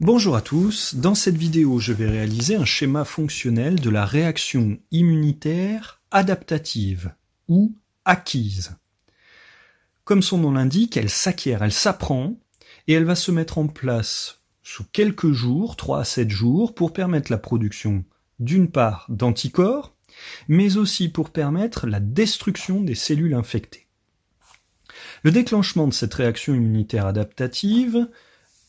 Bonjour à tous, dans cette vidéo je vais réaliser un schéma fonctionnel de la réaction immunitaire adaptative ou acquise. Comme son nom l'indique, elle s'acquiert, elle s'apprend et elle va se mettre en place sous quelques jours, 3 à 7 jours, pour permettre la production d'une part d'anticorps, mais aussi pour permettre la destruction des cellules infectées. Le déclenchement de cette réaction immunitaire adaptative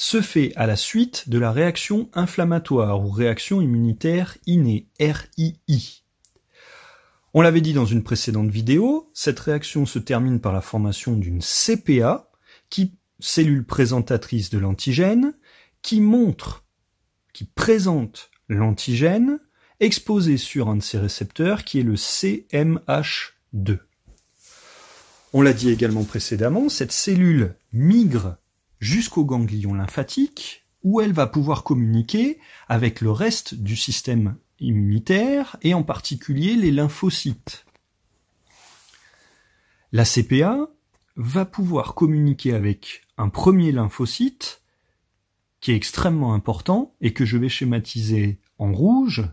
se fait à la suite de la réaction inflammatoire ou réaction immunitaire innée RII. On l'avait dit dans une précédente vidéo, cette réaction se termine par la formation d'une CPA, qui cellule présentatrice de l'antigène, qui montre, qui présente l'antigène exposé sur un de ses récepteurs qui est le CMH2. On l'a dit également précédemment, cette cellule migre jusqu'au ganglion lymphatique, où elle va pouvoir communiquer avec le reste du système immunitaire et en particulier les lymphocytes. La CPA va pouvoir communiquer avec un premier lymphocyte qui est extrêmement important et que je vais schématiser en rouge,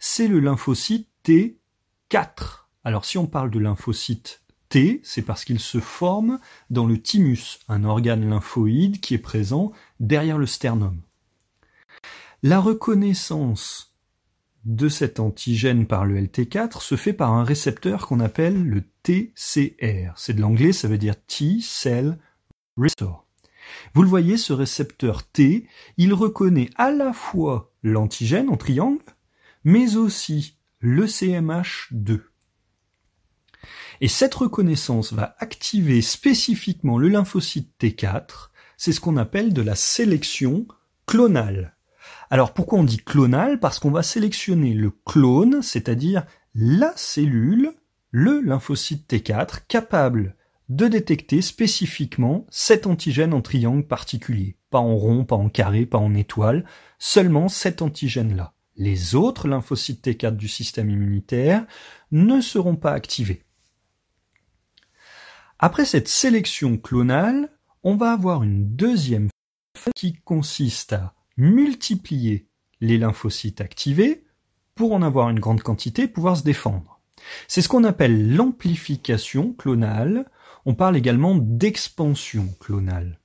c'est le lymphocyte T4. Alors si on parle de lymphocyte T, c'est parce qu'il se forme dans le thymus, un organe lymphoïde qui est présent derrière le sternum. La reconnaissance de cet antigène par le LT4 se fait par un récepteur qu'on appelle le TCR. C'est de l'anglais, ça veut dire T cell restore. Vous le voyez, ce récepteur T, il reconnaît à la fois l'antigène en triangle, mais aussi le CMH2. Et cette reconnaissance va activer spécifiquement le lymphocyte T4. C'est ce qu'on appelle de la sélection clonale. Alors pourquoi on dit clonale Parce qu'on va sélectionner le clone, c'est-à-dire la cellule, le lymphocyte T4, capable de détecter spécifiquement cet antigène en triangle particulier. Pas en rond, pas en carré, pas en étoile, seulement cet antigène-là. Les autres lymphocytes T4 du système immunitaire ne seront pas activés. Après cette sélection clonale, on va avoir une deuxième phase qui consiste à multiplier les lymphocytes activés pour en avoir une grande quantité et pouvoir se défendre. C'est ce qu'on appelle l'amplification clonale. On parle également d'expansion clonale.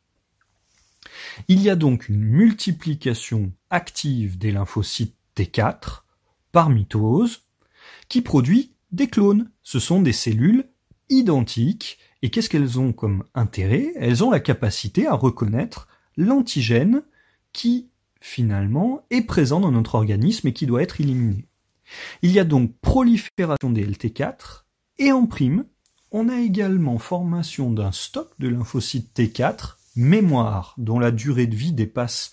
Il y a donc une multiplication active des lymphocytes T4 par mitose qui produit des clones. Ce sont des cellules identiques et qu'est-ce qu'elles ont comme intérêt Elles ont la capacité à reconnaître l'antigène qui, finalement, est présent dans notre organisme et qui doit être éliminé. Il y a donc prolifération des LT4, et en prime, on a également formation d'un stock de lymphocytes T4, mémoire, dont la durée de vie dépasse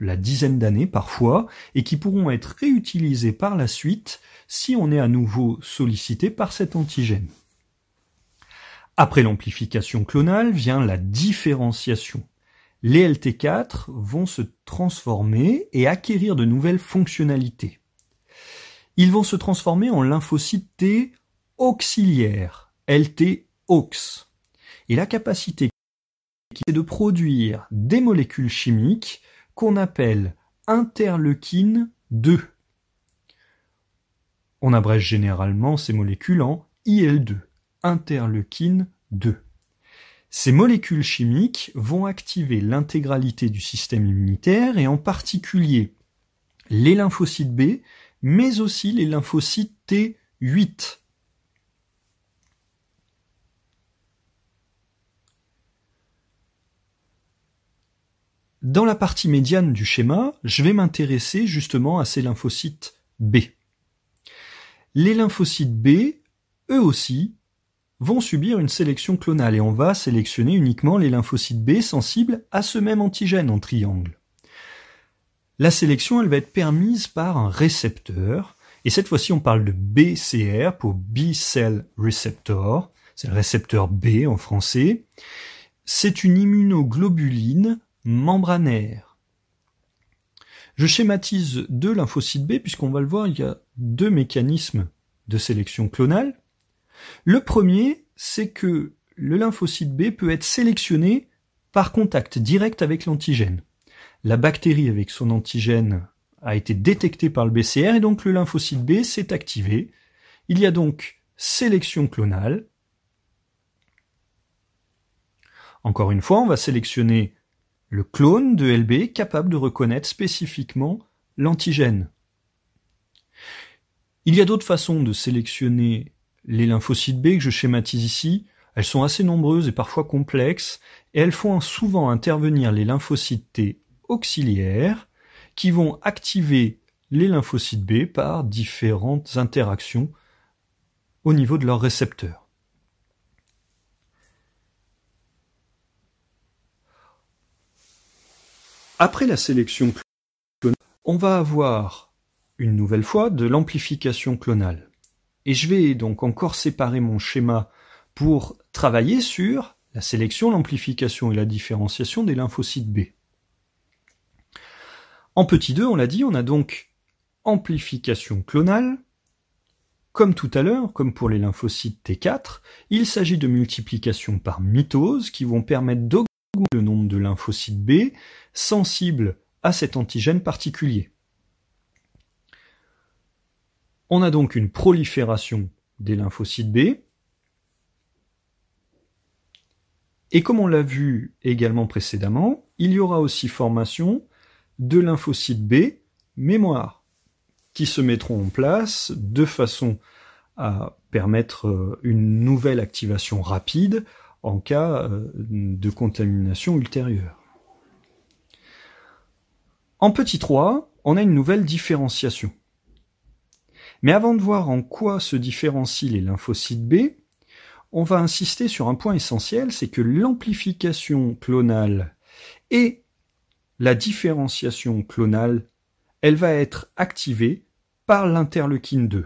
la dizaine d'années parfois, et qui pourront être réutilisés par la suite si on est à nouveau sollicité par cet antigène. Après l'amplification clonale vient la différenciation. Les LT4 vont se transformer et acquérir de nouvelles fonctionnalités. Ils vont se transformer en lymphocytes T auxiliaires, lt aux. Et la capacité est de produire des molécules chimiques qu'on appelle interleukine 2. On abrège généralement ces molécules en IL2 interleukine 2. Ces molécules chimiques vont activer l'intégralité du système immunitaire et en particulier les lymphocytes B, mais aussi les lymphocytes T8. Dans la partie médiane du schéma, je vais m'intéresser justement à ces lymphocytes B. Les lymphocytes B, eux aussi, vont subir une sélection clonale et on va sélectionner uniquement les lymphocytes B sensibles à ce même antigène en triangle. La sélection, elle va être permise par un récepteur, et cette fois-ci on parle de BCR pour B-cell receptor, c'est le récepteur B en français. C'est une immunoglobuline membranaire. Je schématise deux lymphocytes B puisqu'on va le voir, il y a deux mécanismes de sélection clonale. Le premier, c'est que le lymphocyte B peut être sélectionné par contact direct avec l'antigène. La bactérie avec son antigène a été détectée par le BCR et donc le lymphocyte B s'est activé. Il y a donc sélection clonale. Encore une fois, on va sélectionner le clone de LB capable de reconnaître spécifiquement l'antigène. Il y a d'autres façons de sélectionner les lymphocytes B que je schématise ici, elles sont assez nombreuses et parfois complexes, et elles font souvent intervenir les lymphocytes T auxiliaires qui vont activer les lymphocytes B par différentes interactions au niveau de leurs récepteurs. Après la sélection clonale, on va avoir une nouvelle fois de l'amplification clonale. Et je vais donc encore séparer mon schéma pour travailler sur la sélection, l'amplification et la différenciation des lymphocytes B. En petit 2, on l'a dit, on a donc amplification clonale. Comme tout à l'heure, comme pour les lymphocytes T4, il s'agit de multiplications par mitose qui vont permettre d'augmenter le nombre de lymphocytes B sensibles à cet antigène particulier. On a donc une prolifération des lymphocytes B. Et comme on l'a vu également précédemment, il y aura aussi formation de lymphocytes B mémoire, qui se mettront en place de façon à permettre euh, une nouvelle activation rapide en cas euh, de contamination ultérieure. En petit 3, on a une nouvelle différenciation. Mais avant de voir en quoi se différencient les lymphocytes B, on va insister sur un point essentiel, c'est que l'amplification clonale et la différenciation clonale, elle va être activée par l'interleukine 2.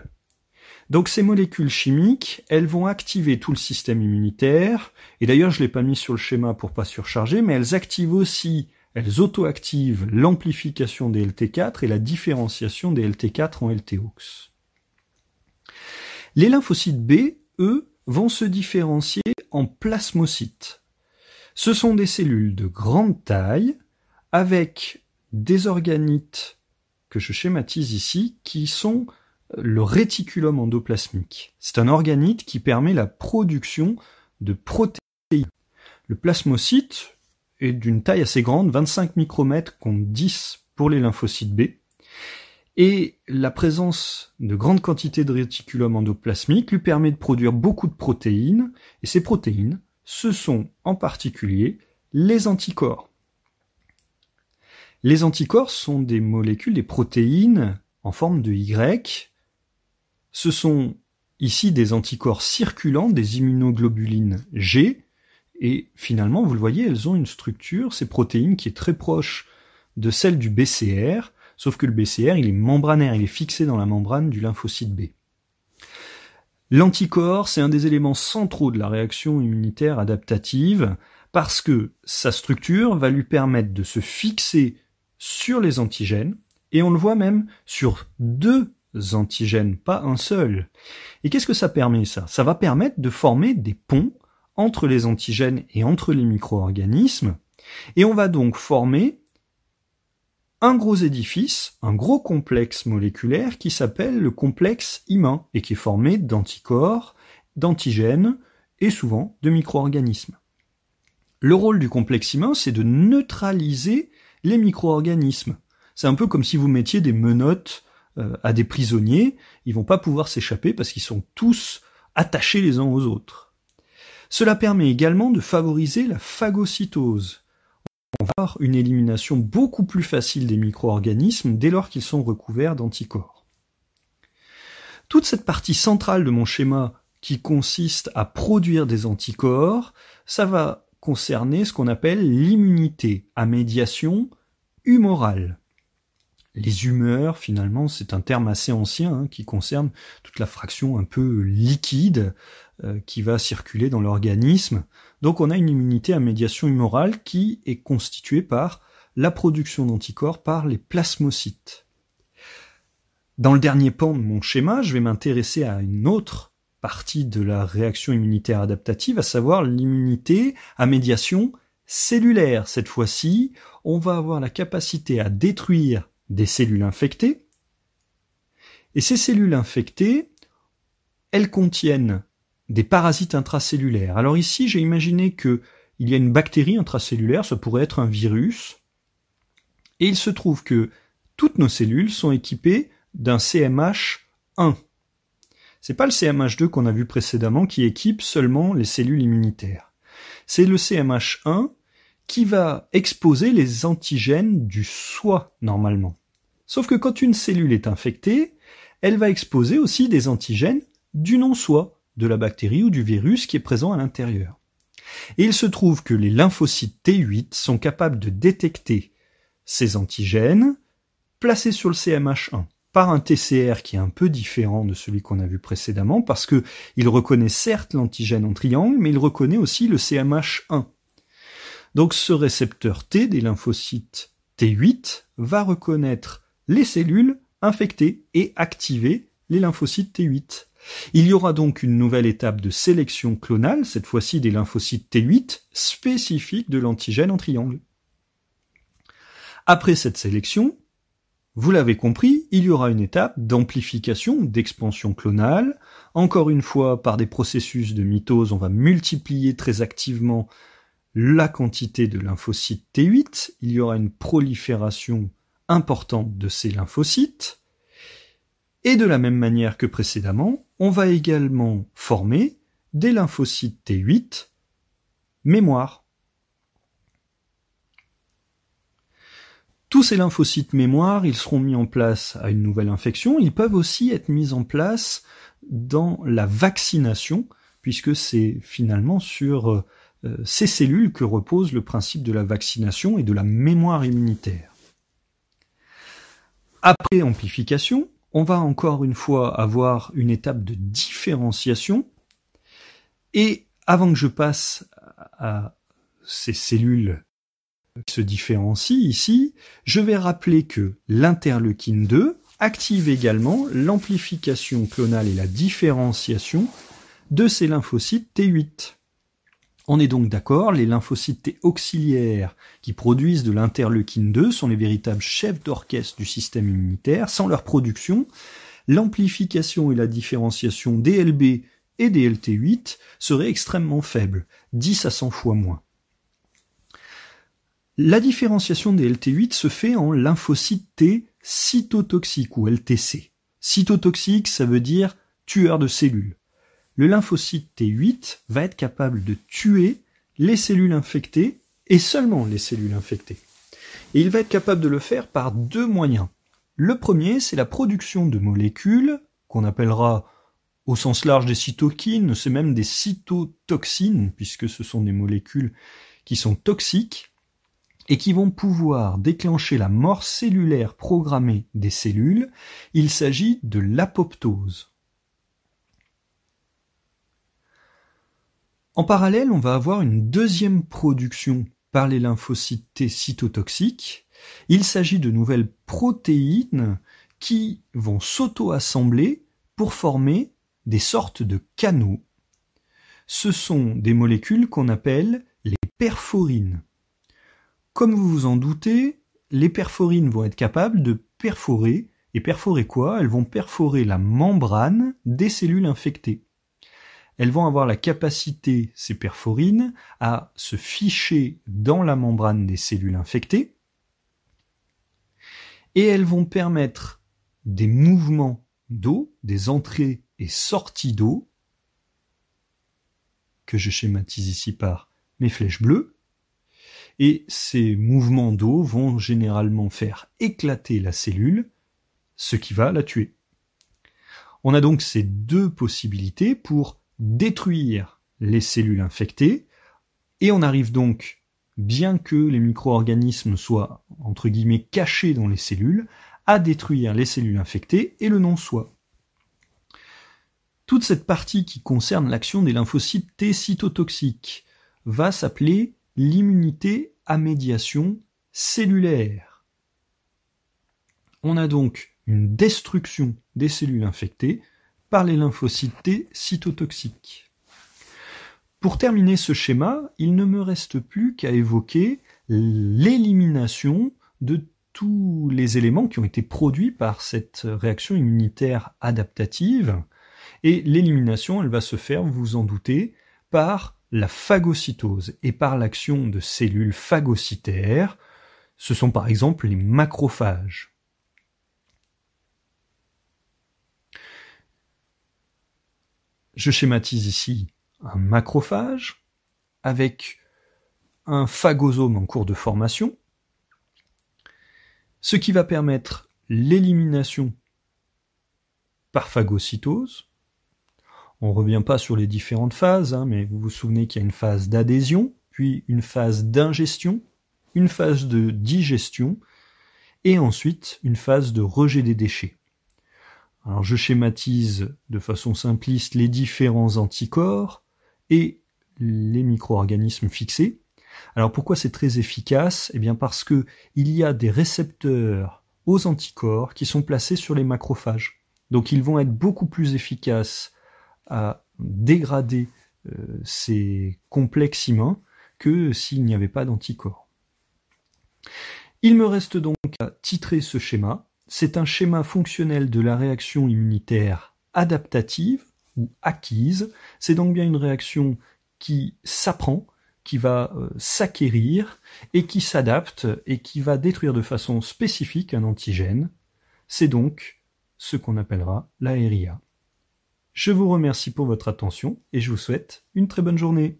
Donc ces molécules chimiques, elles vont activer tout le système immunitaire, et d'ailleurs je ne l'ai pas mis sur le schéma pour ne pas surcharger, mais elles activent aussi, elles auto-activent l'amplification des LT4 et la différenciation des LT4 en LTOX. Les lymphocytes B, eux, vont se différencier en plasmocytes. Ce sont des cellules de grande taille avec des organites que je schématise ici qui sont euh, le réticulum endoplasmique. C'est un organite qui permet la production de protéines. Le plasmocyte est d'une taille assez grande, 25 micromètres contre 10 pour les lymphocytes B. Et la présence de grandes quantités de réticulum endoplasmique lui permet de produire beaucoup de protéines, et ces protéines, ce sont en particulier les anticorps. Les anticorps sont des molécules, des protéines en forme de Y. Ce sont ici des anticorps circulants des immunoglobulines G, et finalement, vous le voyez, elles ont une structure, ces protéines, qui est très proche de celle du BCR, Sauf que le BCR, il est membranaire, il est fixé dans la membrane du lymphocyte B. L'anticorps, c'est un des éléments centraux de la réaction immunitaire adaptative parce que sa structure va lui permettre de se fixer sur les antigènes et on le voit même sur deux antigènes, pas un seul. Et qu'est-ce que ça permet ça Ça va permettre de former des ponts entre les antigènes et entre les micro-organismes et on va donc former un gros édifice, un gros complexe moléculaire qui s'appelle le complexe humain et qui est formé d'anticorps, d'antigènes et souvent de micro-organismes. Le rôle du complexe humain, c'est de neutraliser les micro-organismes. C'est un peu comme si vous mettiez des menottes euh, à des prisonniers, ils vont pas pouvoir s'échapper parce qu'ils sont tous attachés les uns aux autres. Cela permet également de favoriser la phagocytose, on va voir une élimination beaucoup plus facile des micro-organismes dès lors qu'ils sont recouverts d'anticorps. Toute cette partie centrale de mon schéma qui consiste à produire des anticorps, ça va concerner ce qu'on appelle l'immunité à médiation humorale les humeurs, finalement, c'est un terme assez ancien hein, qui concerne toute la fraction un peu liquide euh, qui va circuler dans l'organisme. Donc on a une immunité à médiation humorale qui est constituée par la production d'anticorps par les plasmocytes. Dans le dernier pan de mon schéma, je vais m'intéresser à une autre partie de la réaction immunitaire adaptative, à savoir l'immunité à médiation cellulaire. Cette fois-ci, on va avoir la capacité à détruire des cellules infectées. Et ces cellules infectées, elles contiennent des parasites intracellulaires. Alors ici, j'ai imaginé que il y a une bactérie intracellulaire, ça pourrait être un virus. Et il se trouve que toutes nos cellules sont équipées d'un CMH1. C'est pas le CMH2 qu'on a vu précédemment qui équipe seulement les cellules immunitaires. C'est le CMH1 qui va exposer les antigènes du soi normalement. Sauf que quand une cellule est infectée, elle va exposer aussi des antigènes du non-soi, de la bactérie ou du virus qui est présent à l'intérieur. Et il se trouve que les lymphocytes T8 sont capables de détecter ces antigènes placés sur le CMH1 par un TCR qui est un peu différent de celui qu'on a vu précédemment parce que il reconnaît certes l'antigène en triangle, mais il reconnaît aussi le CMH1 donc ce récepteur T des lymphocytes T8 va reconnaître les cellules infectées et activer les lymphocytes T8. Il y aura donc une nouvelle étape de sélection clonale, cette fois-ci des lymphocytes T8 spécifiques de l'antigène en triangle. Après cette sélection, vous l'avez compris, il y aura une étape d'amplification, d'expansion clonale. Encore une fois, par des processus de mitose, on va multiplier très activement la quantité de lymphocytes T8, il y aura une prolifération importante de ces lymphocytes. Et de la même manière que précédemment, on va également former des lymphocytes T8 mémoire. Tous ces lymphocytes mémoire, ils seront mis en place à une nouvelle infection. Ils peuvent aussi être mis en place dans la vaccination, puisque c'est finalement sur euh, euh, ces cellules que repose le principe de la vaccination et de la mémoire immunitaire. Après amplification, on va encore une fois avoir une étape de différenciation. Et avant que je passe à ces cellules qui se différencient ici, je vais rappeler que l'interleukine 2 active également l'amplification clonale et la différenciation de ces lymphocytes T8. On est donc d'accord, les lymphocytes T auxiliaires qui produisent de l'interleukine 2 sont les véritables chefs d'orchestre du système immunitaire. Sans leur production, l'amplification et la différenciation LB et des lt 8 seraient extrêmement faibles, 10 à 100 fois moins. La différenciation des LT8 se fait en lymphocytes T cytotoxiques ou LTC. Cytotoxique, ça veut dire tueur de cellules le lymphocyte T8 va être capable de tuer les cellules infectées et seulement les cellules infectées. Et il va être capable de le faire par deux moyens. Le premier, c'est la production de molécules qu'on appellera au sens large des cytokines, c'est même des cytotoxines, puisque ce sont des molécules qui sont toxiques, et qui vont pouvoir déclencher la mort cellulaire programmée des cellules. Il s'agit de l'apoptose. En parallèle, on va avoir une deuxième production par les lymphocytes cytotoxiques. Il s'agit de nouvelles protéines qui vont s'auto-assembler pour former des sortes de canaux. Ce sont des molécules qu'on appelle les perforines. Comme vous vous en doutez, les perforines vont être capables de perforer. Et perforer quoi Elles vont perforer la membrane des cellules infectées elles vont avoir la capacité, ces perforines, à se ficher dans la membrane des cellules infectées, et elles vont permettre des mouvements d'eau, des entrées et sorties d'eau, que je schématise ici par mes flèches bleues, et ces mouvements d'eau vont généralement faire éclater la cellule, ce qui va la tuer. On a donc ces deux possibilités pour détruire les cellules infectées, et on arrive donc, bien que les micro-organismes soient, entre guillemets, cachés dans les cellules, à détruire les cellules infectées et le non-soi. Toute cette partie qui concerne l'action des lymphocytes T cytotoxiques va s'appeler l'immunité à médiation cellulaire. On a donc une destruction des cellules infectées par les lymphocytes cytotoxiques. Pour terminer ce schéma, il ne me reste plus qu'à évoquer l'élimination de tous les éléments qui ont été produits par cette réaction immunitaire adaptative. Et l'élimination, elle va se faire, vous vous en doutez, par la phagocytose et par l'action de cellules phagocytaires. Ce sont par exemple les macrophages. Je schématise ici un macrophage avec un phagosome en cours de formation, ce qui va permettre l'élimination par phagocytose. On ne revient pas sur les différentes phases, hein, mais vous vous souvenez qu'il y a une phase d'adhésion, puis une phase d'ingestion, une phase de digestion, et ensuite une phase de rejet des déchets. Alors je schématise de façon simpliste les différents anticorps et les micro-organismes fixés. Alors pourquoi c'est très efficace Eh bien parce que il y a des récepteurs aux anticorps qui sont placés sur les macrophages. Donc ils vont être beaucoup plus efficaces à dégrader euh, ces complexes humains que s'il n'y avait pas d'anticorps. Il me reste donc à titrer ce schéma c'est un schéma fonctionnel de la réaction immunitaire adaptative ou acquise. C'est donc bien une réaction qui s'apprend, qui va euh, s'acquérir et qui s'adapte et qui va détruire de façon spécifique un antigène. C'est donc ce qu'on appellera la Je vous remercie pour votre attention et je vous souhaite une très bonne journée.